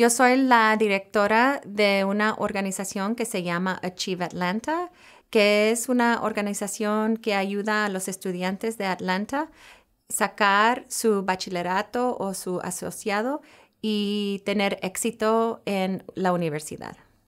Yo soy la directora de una organización que se llama Achieve Atlanta, que es una organización que ayuda a los estudiantes de Atlanta sacar su bachillerato o su asociado y tener éxito en la universidad.